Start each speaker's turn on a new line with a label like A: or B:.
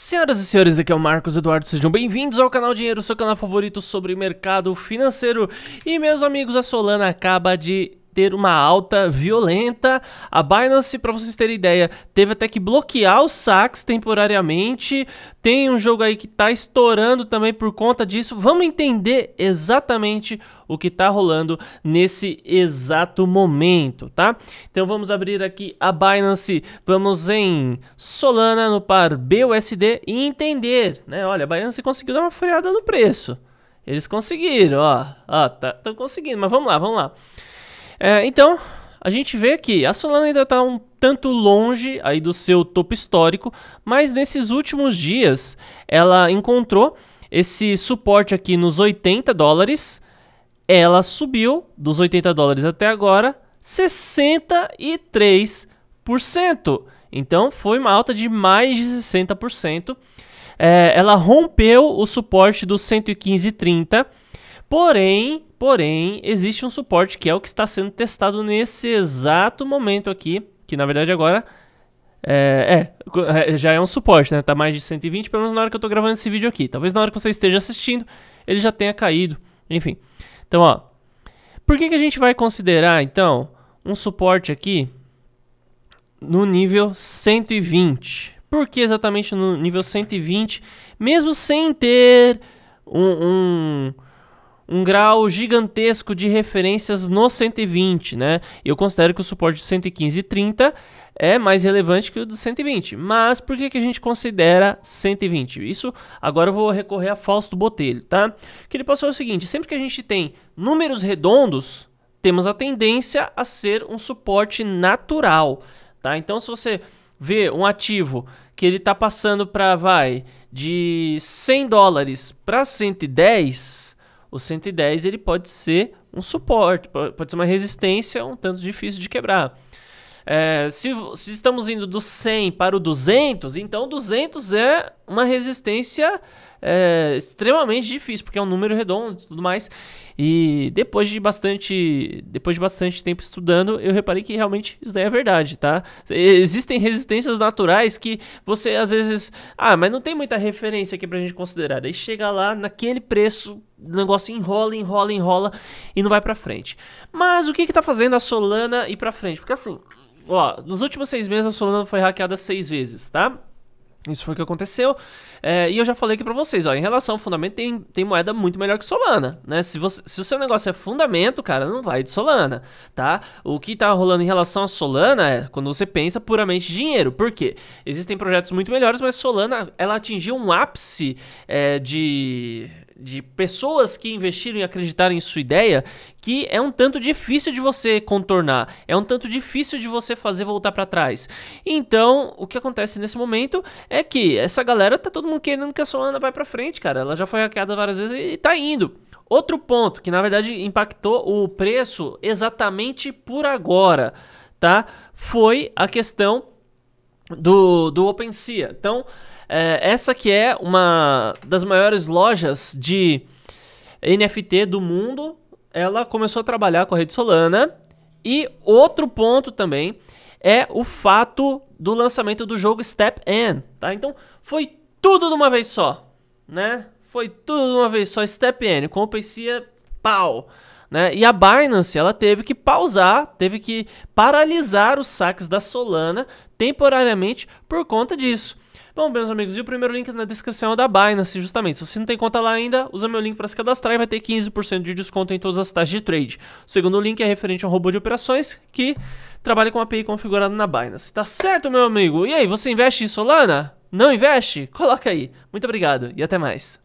A: Senhoras e senhores, aqui é o Marcos Eduardo, sejam bem-vindos ao canal Dinheiro, seu canal favorito sobre mercado financeiro. E meus amigos, a Solana acaba de ter uma alta violenta. A Binance, para vocês terem ideia, teve até que bloquear os saques temporariamente. Tem um jogo aí que está estourando também por conta disso. Vamos entender exatamente o que está rolando nesse exato momento, tá? Então vamos abrir aqui a Binance, vamos em Solana no par BUSD e entender, né? Olha, a Binance conseguiu dar uma freada no preço. Eles conseguiram, ó. Ó, tá, tão conseguindo, mas vamos lá, vamos lá. É, então, a gente vê que a Solana ainda está um tanto longe aí do seu topo histórico, mas nesses últimos dias ela encontrou esse suporte aqui nos 80 dólares. Ela subiu dos 80 dólares até agora 63%. Então foi uma alta de mais de 60%. É, ela rompeu o suporte dos 115,30 Porém, porém, existe um suporte que é o que está sendo testado nesse exato momento aqui, que na verdade agora é, é, é já é um suporte, né? Tá mais de 120, pelo menos na hora que eu tô gravando esse vídeo aqui. Talvez na hora que você esteja assistindo, ele já tenha caído, enfim. Então, ó, por que que a gente vai considerar, então, um suporte aqui no nível 120? Por que exatamente no nível 120, mesmo sem ter um, um um grau gigantesco de referências no 120, né? Eu considero que o suporte de 115 e 30 é mais relevante que o do 120. Mas por que, que a gente considera 120? Isso agora eu vou recorrer a Fausto Botelho, tá? Que ele passou o seguinte: sempre que a gente tem números redondos, temos a tendência a ser um suporte natural, tá? Então se você vê um ativo que ele está passando para vai de 100 dólares para 110, o 110 ele pode ser um suporte, pode ser uma resistência um tanto difícil de quebrar. É, se, se, estamos indo do 100 para o 200, então 200 é uma resistência é, extremamente difícil, porque é um número redondo e tudo mais. E depois de bastante depois de bastante tempo estudando, eu reparei que realmente isso daí é verdade, tá? Existem resistências naturais que você às vezes, ah, mas não tem muita referência aqui pra gente considerar. Daí chega lá naquele preço, o negócio enrola, enrola, enrola e não vai pra frente. Mas o que que tá fazendo a Solana ir pra frente? Porque assim, Ó, nos últimos seis meses a Solana foi hackeada seis vezes, tá? Isso foi o que aconteceu. É, e eu já falei aqui pra vocês, ó. Em relação ao fundamento, tem, tem moeda muito melhor que Solana, né? Se, você, se o seu negócio é fundamento, cara, não vai de Solana, tá? O que tá rolando em relação a Solana é quando você pensa puramente dinheiro. Por quê? Existem projetos muito melhores, mas Solana, ela atingiu um ápice é, de de pessoas que investiram e acreditaram em sua ideia que é um tanto difícil de você contornar, é um tanto difícil de você fazer voltar para trás. Então, o que acontece nesse momento é que essa galera tá todo mundo querendo que a Solana vá para frente, cara. Ela já foi hackeada várias vezes e, e tá indo. Outro ponto que na verdade impactou o preço exatamente por agora, tá? Foi a questão do do OpenSea. Então, é, essa que é uma das maiores lojas de NFT do mundo, ela começou a trabalhar com a rede Solana. E outro ponto também é o fato do lançamento do jogo Step N. tá? Então, foi tudo de uma vez só, né? Foi tudo de uma vez só, Step In, compensia, é pau, né? E a Binance, ela teve que pausar, teve que paralisar os saques da Solana temporariamente por conta disso. Bom, meus amigos, e o primeiro link na descrição é da Binance, justamente. Se você não tem conta lá ainda, usa meu link para se cadastrar e vai ter 15% de desconto em todas as taxas de trade. O segundo link é referente a um robô de operações, que trabalha com API configurada na Binance. Tá certo, meu amigo? E aí, você investe em Solana? Não investe? Coloca aí. Muito obrigado e até mais.